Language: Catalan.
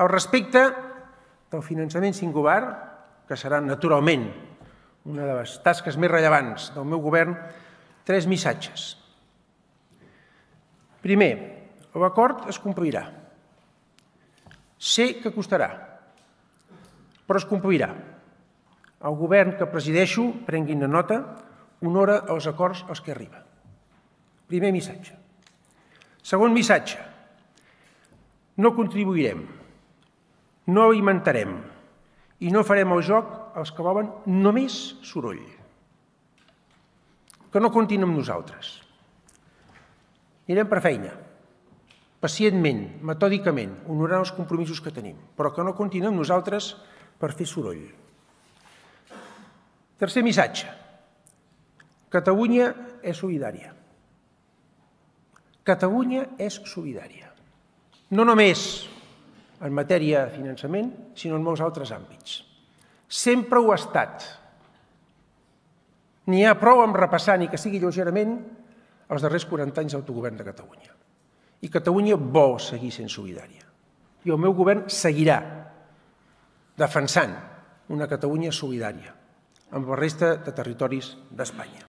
Al respecte del finançament singular, que serà naturalment una de les tasques més rellevants del meu govern, tres missatges. Primer, l'acord es complirà. Sé que costarà, però es complirà. El govern que presideixo, prenguin nota, honora els acords als que arriba. Primer missatge. Segon missatge. No contribuirem no alimentarem i no farem el joc als que volen només soroll. Que no comptin amb nosaltres. Anirem per feina, pacientment, metòdicament, honorant els compromisos que tenim, però que no comptin amb nosaltres per fer soroll. Tercer missatge. Catalunya és solidària. Catalunya és solidària. No només en matèria de finançament, sinó en molts altres àmbits. Sempre ho ha estat. N'hi ha prou amb repassar, ni que sigui lleugerament, els darrers 40 anys d'autogovern de Catalunya. I Catalunya vol seguir sent solidària. I el meu govern seguirà defensant una Catalunya solidària amb la resta de territoris d'Espanya.